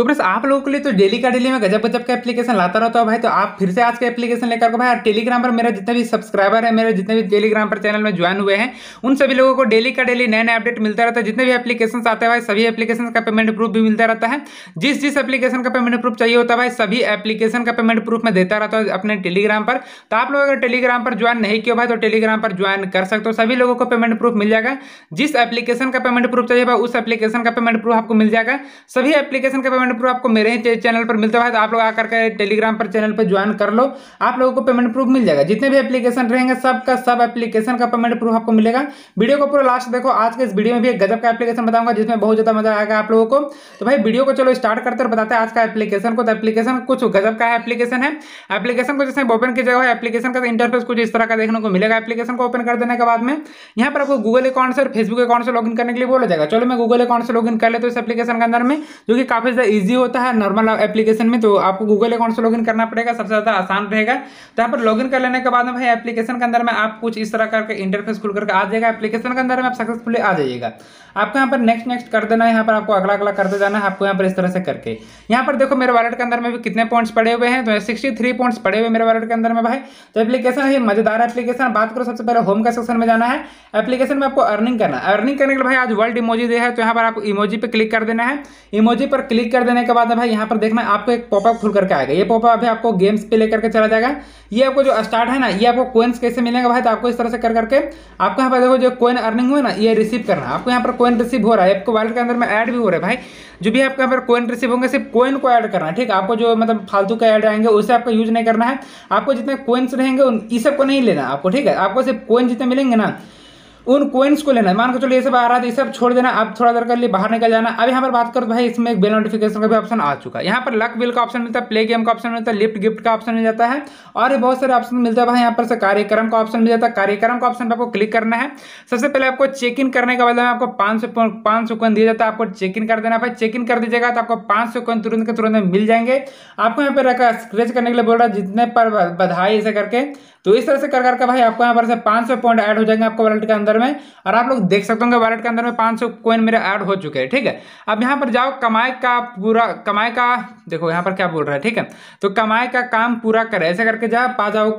तो फ्रेंड्स आप लोगों के लिए तो डेली का डेली मैं गजब गजब का एप्लीकेशन लाता रहता हूँ भाई तो आप फिर से आज का एप्लीकेशन लेकर भाई टेलीग्राम पर मेरा जितने भी सब्सक्राइबर है मेरे जितने भी टेलीग्राम पर चैनल में ज्वाइन हुए हैं उन सभी लोगों को डेली का डेली नए नए अपडेट मिलता रहता है जितने भी एप्लीकेशन आते हैं भाई सभी एप्लीकेशन का पेमेंट प्रूफ भी मिलता रहता है जिस जिस एप्लीकेशन का पेमेंट प्रूफ चाहिए होता है भाई सभी एप्लीकेशन का पेमेंट प्रूफ मैं देता रहता हूँ अपने टेलीग्राम पर तो आप लोग अगर टेलीग्राम पर ज्वाइन नहीं किया भाई तो टेलीग्राम पर ज्वाइन कर सकते हो सभी लोगों को पेमेंट प्रूफ मिल जाएगा जिस एप्लीकेशन का पेमेंट प्रूफ चाहिए भाई उस एप्लीकेशन का पेमेंट प्रूफ आपको मिल जाएगा सभी एप्लीकेशन का पेमेंट पेमेंट प्रूफ आपको मेरे ही चैनल पर मिलता है तो आप लोग आकर के टेलीग्राम पर चैनल पर ज्वाइन कर लो आप लोगों को पेमेंट प्रूफ मिल जाएगा जितने भी एप्लीकेशन रहेंगे सबका सब एप्लीकेशन का पेमेंट प्रूफ आपको मिलेगा वीडियो को पूरा लास्ट देखो आज के इस वीडियो में भी एक गजब का एप्लीकेशन बताऊंगा जिसमें बहुत ज्यादा मजा आएगा आप लोगों को तो भाई वीडियो को चलो स्टार्ट करते और बताते हैं आज का एप्लीकेशन को तो एप्लीकेशन कुछ गजब का एप्लीकेशन है एप्लीकेशन को जैसे ओपन किया हुआ एप्लीकेशन का इंटरफेस कुछ इस तरह का देखने को मिलेगा एप्लीकेशन को ओपन कर देने के बाद में यहाँ पर आपको गूगल अकाउंट से फेसबुक अकाउंट से लॉग करने के लिए बोला जाएगा चलो मैं गूगल अकाउंट से लॉग कर लेता हूँ इस एप्लीकेशन के अंदर में जो कि काफी ईजी होता है नॉर्मल एप्लीकेशन में तो आपको गूगल अकाउंट से लॉगिन करना पड़ेगा सबसे ज़्यादा आसान रहेगा तो यहाँ पर लॉगिन कर लेने के बाद में भाई एप्लीकेशन के अंदर में आप कुछ इस तरह करके इंटरफेस खुल करके आ जाएगा एप्लीकेशन के अंदर में आप सक्सेसफुली आ जाइएगा आपको यहाँ पर नेक्स्ट नेक्स्ट कर देना है यहाँ पर आपको अगला अगला करते जाना है आपको यहाँ पर इस तरह से करके यहाँ पर देखो मेरे वॉलेट के अंदर में भी कितने पॉइंट्स पड़े हुए हैं तो सिक्सटी थ्री पॉइंट्स पड़े हुए मेरे वॉलेट के अंदर में भाई तो एप्लीकेशन है मजेदार एप्लीकेशन बात करो सबसे पहले होम का सेक्शन में जाना है एप्लीकेशन में आपको अर्निंग करना अर्निंग करने के लिए भाई आज वर्ल्ड इमोजी दे है तो यहाँ पर आपको इमोजी पर क्लिक कर देना है इमोजी पर क्लिक कर देने के बाद भाई यहाँ पर देखना आपको एक पॉपअप खुल करके आएगा ये पॉपअप अभी आपको गेम्स पे लेकर के चला जाएगा ये आपको जो स्टार्ट है ना ये आपको कोइंस कैसे मिलेगा भाई तो आपको इस तरह से कर करके आपको यहाँ पर देखो जो कोइन अर्निंग हुआ ना ये रिसीव करना आपको यहाँ पर कोइन रिसीव हो रहा है आपको वॉलेट के अंदर में ऐड भी हो रहा है भाई जो भी आपके यहाँ पर कोइन रिसीव होंगे सिर्फ कोइन को ऐड करना है ठीक आपको जो मतलब फालतू का ऐड आएंगे उसे आपको यूज नहीं करना है आपको जितने कोइंस रहेंगे उन सबको नहीं लेना आपको ठीक है आपको सिर्फ कोइन जितने मिलेंगे ना उन कोइंस को लेना मान के चलो ये सब आ रहा है ये सब छोड़ देना अब थोड़ा देर कर लिए बाहर निकल जाना अब यहाँ पर बात करो तो भाई इसमें एक बेल नोटिफिकेशन का भी ऑप्शन आ चुका है यहाँ पर लक बिल का ऑप्शन मिलता है प्ले गेम का ऑप्शन मिलता है लिफ्ट गिफ्ट का ऑप्शन मिल जाता है और बहुत सारे ऑप्शन मिलता है भाई यहाँ पर से कार्यक्रम का ऑप्शन मिल जाता है कार्यक्रम का ऑप्शन पर आपको क्लिक करना है सबसे पहले आपको चेक इन करने के बाद में आपको पाँच सौ पाँच सौ दिया जाता है आपको चेक इन कर देना भाई चेक इन कर दीजिएगा तो आपको पाँच सौ तुरंत के तुरंत मिल जाएंगे आपको यहाँ पर रखा स्क्रेच करने के लिए बोल रहा है जितने पर बधाई ऐसे करके तो इस तरह से कर करके भाई आपको यहाँ पर से पाँच सौ पॉइंट ऐड हो जाएंगे आपको वॉलेट के अंदर अंदर में और आप लोग देख सकते होंगे वॉलेट के अंदर में पाँच सौ कोइन मेरे ऐड हो चुके हैं ठीक है अब यहाँ पर जाओ कमाई का पूरा कमाई का देखो यहाँ पर क्या बोल रहा है ठीक है तो कमाई का काम पूरा करे ऐसे करके जाओ पा जाओ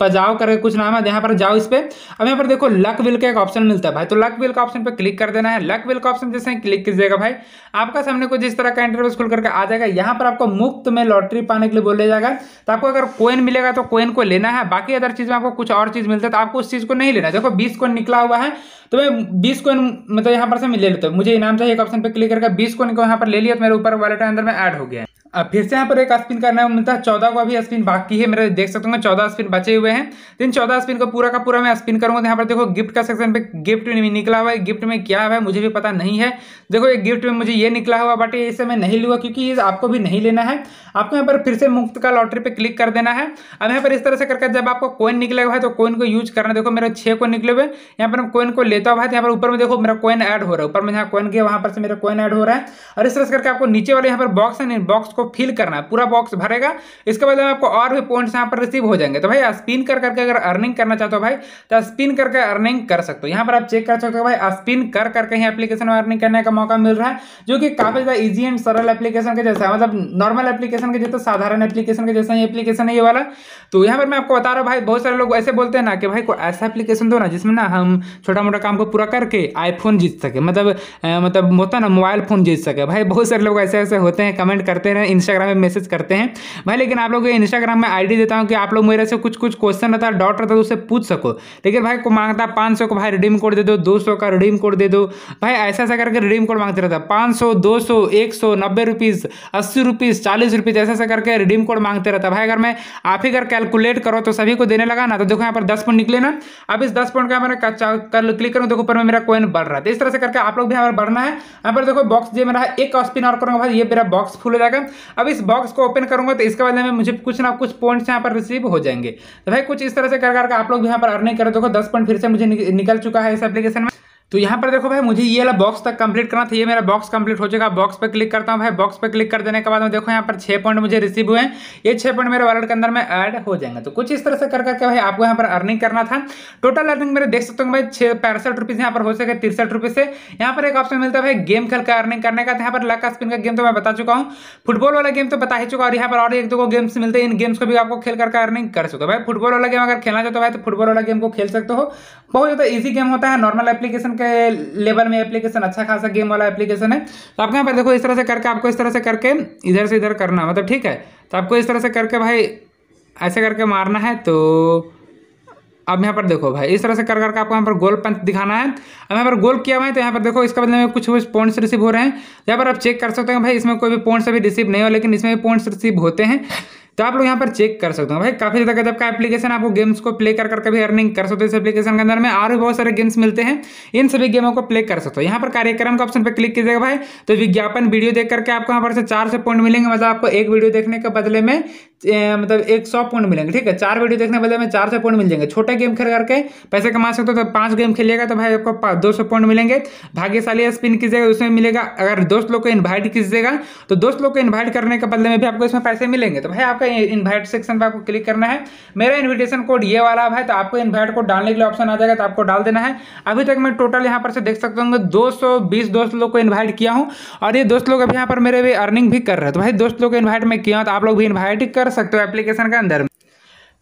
पजाओ करके कुछ नाम है यहाँ पर जाओ इस पर अब यहाँ पर देखो लक विल का एक ऑप्शन मिलता है भाई तो लक विल का ऑप्शन पर क्लिक कर देना है लक विल का ऑप्शन जैसे क्लिक कीजिएगा भाई आपका सामने कुछ इस तरह का इंटरव्यूस खुल करके आ जाएगा यहाँ पर आपको मुफ्त में लॉटरी पाने के लिए बोले जाएगा तो आपको अगर कोइन मिलेगा तो कोइन को लेना है बाकी अदर चीज़ में आपको कुछ और चीज़ मिलता है तो आपको उस चीज़ को नहीं लेना देखो बीस कोइन निकला हुआ है तो मैं बीस कोइन मतलब यहाँ पर से ले लेता हूँ मुझे इनाम चाहिए एक ऑप्शन पर क्लिक करके बीस कोइन को यहाँ पर ले लिया तो मेरे ऊपर वॉलेट अंदर में ऐड हो गया फिर से यहाँ पर एक स्पिन करना में मिलता है चौदह को अभी स्पिन बाकी है मेरे देख सकते हो चौदह स्पिन बचे हुए हैं दिन तो चौदह स्पिन को पूरा का पूरा मैं स्पिन तो यहाँ पर देखो गिफ्ट का सेक्शन पे गिफ्ट निकला हुआ है गिफ्ट में क्या है मुझे भी पता नहीं है देखो ये गिफ्ट में मुझे ये निकला हुआ बट इसे मैं नहीं लूँगा क्योंकि ये आपको भी नहीं लेना है आपको यहाँ पर फिर से मुफ्त का लॉटरी पर क्लिक कर देना है अब यहाँ पर इस तरह से करके जब आपको कोइन निकला हुआ है तो कोइन को यूज करना देखो मेरे छः को निकले हुए यहाँ पर कोइन को लेता हुआ है तो यहाँ पर ऊपर में देखो मेरा कोइन ऐड हो रहा है ऊपर में जहाँ कोइन गया वहाँ पर से मेरा कोइन ऐड हो रहा है और इस तरह से करके आपको नीचे वाले यहाँ पर बॉक्स है बॉक्स को फिल करना है पूरा बॉक्स भरेगा इसके बाद में आपको और भी पॉइंट्स यहाँ पर रिसीव हो जाएंगे तो भाई स्पिन कर करके अगर अर्निंग करना चाहते हो भाई तो स्पिन करके अर्निंग कर सकते हो यहाँ पर आप चेक कर सकते हो भाई स्पिन कर करके ही एप्लीकेशन में अर्निंग करने का मौका मिल रहा है जो कि काफी ज्यादा ईजी एंड सरल एप्लीकेशन के जैसा मतलब नॉर्मल एप्लीकेशन के जैसे साधारण एप्लीकेशन के जैसा ही एप्लीकेशन है ये वाला तो यहाँ पर मैं आपको बता रहा हूँ भाई बहुत सारे लोग ऐसे बोलते हैं ना कि भाई कोई ऐसा एप्लीकेशन दो ना जिसमें ना हम छोटा मोटा काम को पूरा करके आईफोन जीत सके मतलब मतलब होता ना मोबाइल फोन जीत सके भाई बहुत सारे लोग ऐसे ऐसे होते हैं कमेंट करते रहे इंस्टाग्राम में मैसेज करते हैं भाई लेकिन आप लोग इंस्टाग्राम में आईडी देता हूँ कि आप लोग मेरे से कुछ कुछ क्वेश्चन रहता है डॉट रहता है तो उससे पूछ सको लेकिन भाई को मांगता पाँच सौ का भाई रिडीम कोड दे दो दो सौ का रिडीम कोड दे दो भाई ऐसा ऐसा करके रिडीम कोड मांगते रहता है पाँच सौ दो सौ एक सौ नब्बे रुपीज़ अस्सी रुपीज़ चालीस रुपीज़ ऐसा ऐसा करके रिडीम कोड मांगते रहता है भाई अगर मैं आप ही अगर कैलकुलेट करो तो सभी को देने लगा ना तो देखो यहाँ पर दस पॉइंट निकले ना अब इस दस पॉइंट का मैं क्लिक करूँ देखो ऊपर में मेरा कोइन बढ़ रहा है तो इस तरह से करके आप लोग भी यहाँ पर बढ़ना है यहाँ पर देखो बॉक्स जो मेरा एक स्पिन और करूँगा भाई ये मेरा बॉक्स फुल हो जाएगा अब इस बॉक्स को ओपन करूंगा तो इसके बदले में मुझे कुछ ना कुछ पॉइंट्स यहाँ पर रिसीव हो जाएंगे तो भाई कुछ इस तरह से कर करके आप लोग यहाँ पर अर्निंग कर देखो दस पॉइंट फिर से मुझे निकल चुका है इस एप्लीकेशन में तो यहाँ पर देखो भाई मुझे ये वाला बॉक्स तक कंप्लीट करना था ये मेरा बॉक्स कंप्लीट हो चुका बॉक्स पर क्लिक करता हूँ भाई बॉक्स पर क्लिक कर देने के बाद में देखो यहाँ पर छः पॉइंट मुझे रिसीव हुए हैं ये छः पॉइंट मेरे वॉलेट के अंदर में ऐड हो जाएंगे तो कुछ इस तरह से कर करके भाई आपको यहाँ पर अर्निंग करना था टोटल अर्निंग मेरे देख सकते हो भाई छः पैंसठ रुपीज़ यहाँ पर हो सके तिरसठ रुपीज़ से यहाँ पर एक ऑप्शन मिलता है भाई गेम खेल का अर्निंग करने का तो यहाँ पर लक स्पिन का गेम तो मैं बता चुका हूँ फुटबॉल वाला गेम तो बता ही चुका और यहाँ पर और एक दो गेम्स मिलते हैं इन गेम्स को भी आपको खेल करके अर्निंग कर सकते हो भाई फुटबॉल वाला गेम अगर खेलना चाहते हो भाई तो फुटबॉल वाला गेम को खेल सकते हो बहुत ज़्यादा ईजी गेम होता है नॉर्मल एप्लीकेशन के लेवल में एप्लीकेशन अच्छा खासा गेम वाला एप्लीकेशन है तो आपके यहाँ पर देखो इस तरह से करके आपको इस तरह से करके इधर से इधर करना मतलब ठीक है तो आपको इस तरह से करके भाई ऐसे करके मारना है तो अब यहाँ पर देखो भाई इस तरह से कर करके आपको यहाँ पर गोल पंच दिखाना है अब यहाँ पर गोल किया हुआ है तो यहाँ पर देखो इसका बदले में कुछ कुछ पॉइंट्स रिसीव हो रहे हैं यहाँ पर आप चेक कर सकते हैं भाई इसमें कोई भी पॉइंट्स अभी रिसीव नहीं हो लेकिन इसमें भी पॉइंट्स रिसीव होते हैं तो आप लोग यहाँ पर चेक कर सकते हो भाई काफ़ी ज़्यादा गजब का एप्लीकेशन आपको गेम्स को प्ले कर करके भी अर्निंग कर सकते हो इस एप्लीकेशन के अंदर में और भी बहुत सारे गेम्स मिलते हैं इन सभी गेमों को प्ले कर सकते हो यहाँ पर कार्यक्रम का ऑप्शन पर क्लिक कीजिएगा भाई तो विज्ञापन वीडियो देख करके आपको यहाँ पर से चार से पॉइंट मिलेंगे मतलब आपको एक वीडियो देखने के बदले में मतलब एक सौ पॉइंट मिलेंगे ठीक है चार वीडियो देखने बदले में चार सौ पॉइंट मिल जाएंगे छोटा गेम खेल करके पैसे कमा सकते हो तो पांच गेम खेलिएगा तो भाई आपको दो सौ पॉइंट मिलेंगे भाग्यशाली स्पिन कीजिएगा उसमें मिलेगा अगर दोस्त लोग को इन्वाइट कीजिएगा तो दोस्त लोग को इन्वाइट करने के बदले में भी आपको इसमें पैसे मिलेंगे तो भाई आपका इन्वाइट सेक्शन पर आपको क्लिक करना है मेरा इन्विटेशन कोड ये वाला है तो आपको इन्वाइट कोड डालने के लिए ऑप्शन आ जाएगा तो आपको डाल देना है अभी तक मैं टोटल यहाँ पर से देख सकता हूँ दो दोस्त लोग को इन्वाइट किया हूँ और ये दोस्त लोग अभी यहाँ पर मेरे भी अर्निंग भी कर रहे हैं तो भाई दोस्त लोग को इन्वाइट में किया तो आप लोग भी इन्वाइट कर कर सकते हो एप्लीकेशन के अंदर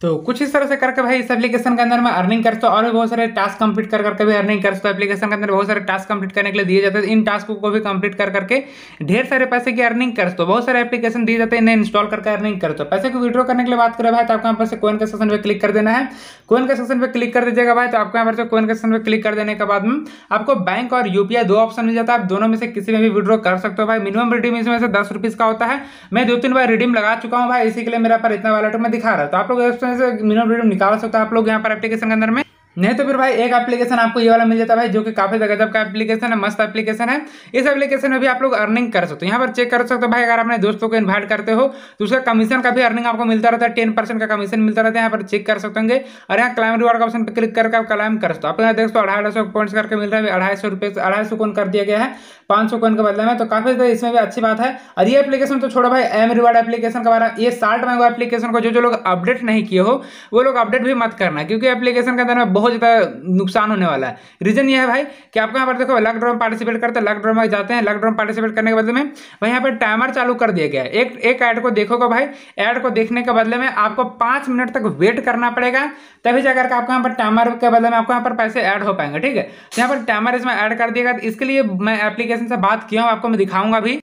तो कुछ इस तरह से करके भाई इस एप्लीकेशन के अंदर मैं अर्निंग करते हूँ और भी बहुत सारे टास्क कंप्लीट कर करके भी अर्निंग कर हूँ एप्लीकेशन के अंदर बहुत सारे टास्क कंप्लीट करने के लिए दिए जाते हैं इन टास्क को भी कंप्लीट कर करके ढेर सारे पैसे की अर्निंग कर दो बहुत सारे एप्लीकेशन दिए जाते हैं इन्हें इंस्टॉल करके अर्निंग कर सकते पैसे को विड्रॉ करने के लिए बात करें भाई तो आपको यहाँ पर से कोइन के सेक्शन पर क्लिक कर देना है कोइन के सेक्शन पर क्लिक कर दीजिएगा भाई तो आपको यहाँ पर से कोइन के सेक्शन पर क्लिक कर देने के बाद में आपको बैंक और यूपीआई दो ऑप्शन मिल जाता है आप दोनों में से किसी में भी विड्रॉ कर सकते हो भाई मिनिमम रिडीम इसमें से दस का होता है मैं दो तीन बार रिडीम लगा चुका हूँ भाई इसी के लिए मेरा पर इतना वॉलेट में दिखा रहा है तो आप लोग से मिनिमम रिडीम निकाल सकते हो आप लोग यहाँ पर एप्लीकेशन के अंदर में नहीं तो फिर भाई एक एप्लीकेशन आपको ये वाला मिल जाता है भाई जो कि काफ़ी गजब का एप्लीकेशन है मस्त एप्लीकेशन है इस एप्लीकेशन में भी आप लोग अर्निंग कर सकते हो यहाँ पर चेक कर सकते हो भाई अगर अपने दोस्तों को इन्वाइट करते हो तो उसका कमीशन का भी अर्निंग आपको मिलता रहता है टेन परसेंट का कमीशन मिलता रहता है यहाँ पर चेक कर सकते होंगे और यहाँ क्लाइम रिवार्ड का ऑप्शन पर क्लिक करके आप क्लाइम कर सकते हो आप यहाँ देखो सौ अढ़ाई सौ पॉइंट्स करके मिल रहा है अढ़ाई सौ रुपये अढ़ाई सौ कौन कर दिया गया है पांच सौ कौन के बदले में तो काफ़ी इसमें भी अच्छी बात है और ये एप्लीकेशन तो छोड़ो भाई एम रिवार्ड एप्लीकेशन का बारे ये साल्ट मैंगो एप्लीकेशन को जो जो लोग अपडेट नहीं किए हो वो लोग अपडेट भी मत करना क्योंकि एप्लीकेशन के अंदर में बहुत बहुत ज़्यादा नुकसान होने वाला है रीजन यह है भाई कि आपको यहाँ पर देखो लक ड्रॉ पार्टिसिपेट करते हैं लक ड्रॉ में जाते हैं लक ड्रॉ पार्टिसिपेट करने के बदले में भाई यहाँ पर टाइमर चालू कर दिया गया एक एक ऐड को देखोगे भाई ऐड को देखने के बदले में आपको पाँच मिनट तक वेट करना पड़ेगा तभी जाकर आपको यहाँ पर टाइमर के बदले में आपको यहाँ पर पैसे ऐड हो पाएंगे ठीक है तो यहाँ पर टाइमर इसमें ऐड कर दिएगा इसके लिए मैं एप्लीकेशन से बात किया हूँ आपको मैं दिखाऊंगा भी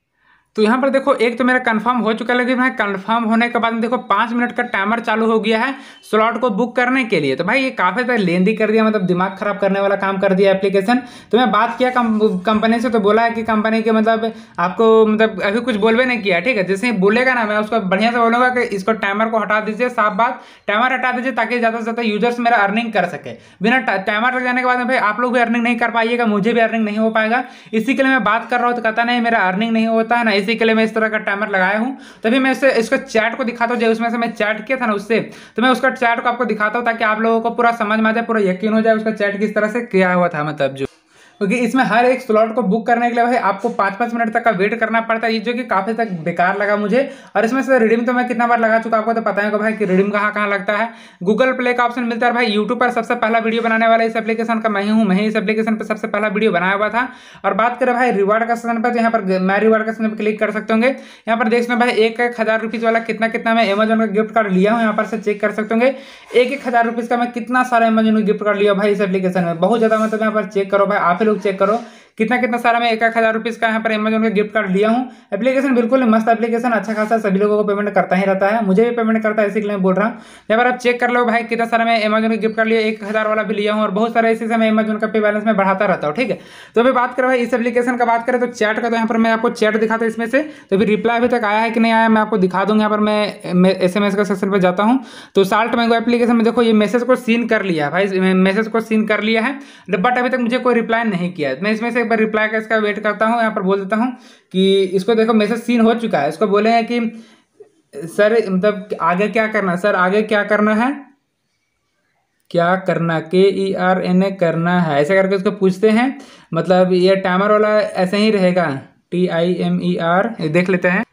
तो यहाँ पर देखो एक तो मेरा कंफर्म हो चुका है लेकिन भाई कंफर्म होने के बाद में देखो पाँच मिनट का टाइमर चालू हो गया है स्लॉट को बुक करने के लिए तो भाई ये काफ़ी ज़्यादा लेंदी कर दिया मतलब दिमाग खराब करने वाला काम कर दिया एप्लीकेशन तो मैं बात किया कंपनी से तो बोला है कि कंपनी के मतलब आपको मतलब अभी कुछ बोलवे नहीं किया ठीक है जैसे ही बोलेगा ना मैं उसको बढ़िया से बोलूँगा कि इसको टाइमर को हटा दीजिए साफ बात टाइमर हटा दीजिए ताकि ज़्यादा से ज़्यादा यूजर्स मेरा अर्निंग कर सके बिना टाइमर लग जाने के बाद में भाई आप लोग भी अर्निंग नहीं कर पाइएगा मुझे भी अर्निंग नहीं हो पाएगा इसी के लिए मैं बात कर रहा हूँ तो कहता नहीं मेरा अर्निंग नहीं होता है ना इसी के लिए मैं इस तरह का टाइमर लगाया हूँ तभी मैं इसका चैट को दिखाता हूँ जो उसमें से मैं चैट किया था ना उससे तो मैं उसका चैट को आपको दिखाता हूँ ताकि आप लोगों को पूरा समझ में आ जाए पूरा यकीन हो जाए उसका चैट किस तरह से किया हुआ था मतलब जो क्योंकि इसमें हर एक स्लॉट को बुक करने के लिए भाई आपको पाँच पाँच मिनट तक का वेट करना पड़ता है ये जो कि काफ़ी तक बेकार लगा मुझे और इसमें से रिडीम तो मैं कितना बार लगा चुका आपको तो पता है भाई कि रिडीम कहाँ कहाँ लगता है गूगल प्ले का ऑप्शन मिलता है भाई यूट्यूब पर सबसे पहला वीडियो बनाने वाला इस एप्लीकेशन का मैं हूँ मैं इस एप्लीकेशन पर सबसे पहला वीडियो बनाया हुआ था और बात करें भाई रिवार्ड का सेशन पर तो यहाँ पर मैं रिवार्ड का सेशन पर क्लिक कर सकते होंगे यहाँ पर देख सकते भाई एक एक हज़ार रुपीज़ वाला कितना कितना मैं अमेजोन का गिफ्ट कार्ड लिया हूँ यहाँ पर से चेक कर सकते होंगे एक एक हज़ार रुपीज़ का मैं कितना सारा अमेजोन का गिफ्ट कार्ड लिया भाई इस एप्लीकेशन में बहुत ज़्यादा मतलब यहाँ पर चेक करो भाई आप लोग चेक करो कितना कितना सारा मैं एक एक हज़ार रुपीज़ का यहाँ पर अमेजोन का गिफ्ट कार्ड लिया हूँ एप्लीकेशन बिल्कुल मस्त एप्लीकेशन अच्छा खासा सभी लोगों को पेमेंट करता ही रहता है मुझे भी पेमेंट करता है इसी के लिए मैं बोल रहा हूँ यहाँ पर आप चेक कर लो भाई कितना सारा मैं अमेजोन का गिफ्ट कार्ड लिया एक हज़ार वाला भी लिया हूँ और बहुत सारे इसी से मैं अमेजोन का पे बैलेंस में बढ़ाता रहता हूँ ठीक है तो अभी बात करें भाई इस एप्लीकेशन का बात करें तो चैट का तो यहाँ पर मैं आपको चैट दिखाता इसमें से तो अभी रिप्लाई अभी तक आया है कि नहीं आया मैं आपको दिखा दूँगा यहाँ पर मैं एस एम एस का सेशन पर जाता हूँ तो साल्ट मैंगो एप्लीकेशन में देखो ये मैसेज को सीन कर लिया भाई मैसेज को सीन कर लिया है बट अभी तक मुझे कोई रिप्लाई नहीं किया मैं इसमें से एक बार रिप्लाई का इसका वेट करता हूँ यहाँ पर बोल देता हूँ कि इसको देखो मैसेज सीन हो चुका है इसको बोले हैं कि सर मतलब आगे क्या करना सर आगे क्या करना है क्या करना के ई आर एन ए करना है ऐसा करके उसको पूछते हैं मतलब ये टाइमर वाला ऐसे ही रहेगा T I M E R देख लेते हैं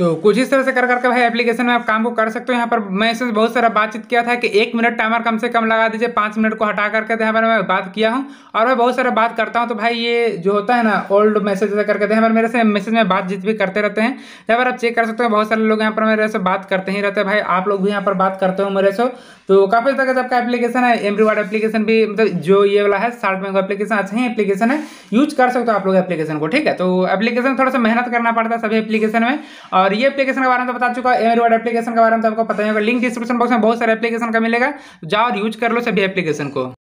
तो कुछ इस तरह से कर करके भाई एप्लीकेशन में आप काम को कर सकते हो यहाँ पर मैं इसमें बहुत सारा बातचीत किया था कि एक मिनट टाइमर कम से कम लगा दीजिए पाँच मिनट को हटा करके यहाँ पर मैं बात किया हूँ और मैं बहुत सारा बात करता हूँ तो भाई ये जो होता है ना ओल्ड मैसेज करके यहाँ पर मेरे से मैसेज में बातचीत भी करते रहते हैं यहाँ पर आप चेक कर सकते हो बहुत सारे लोग यहाँ पर मेरे से बात करते ही रहते हैं भाई आप लोग भी यहाँ पर बात करते हो मेरे से तो काफ़ी का आपका एप्लीकेशन है एम रिवार्ड एप्लीकेशन भी मतलब जो ये वाला है साल्ट बैंक एप्लीकेशन अच्छा ही एप्लीकेशन है यूज कर सकते हो आप लोग एप्लीकेशन को ठीक है तो एप्लीकेशन थोड़ा सा मेहनत करना पड़ता है सभी एप्लीकेशन में और और ये एप्लीकेशन के बारे में तो बता चुका है एयर एप्लीकेशन के बारे में तो आपको पता ही होगा लिंक डिस्क्रिप्शन बॉक्स में बहुत सारे एप्लीकेशन का मिलेगा जाओ और यूज कर लो सभी एप्लीकेशन को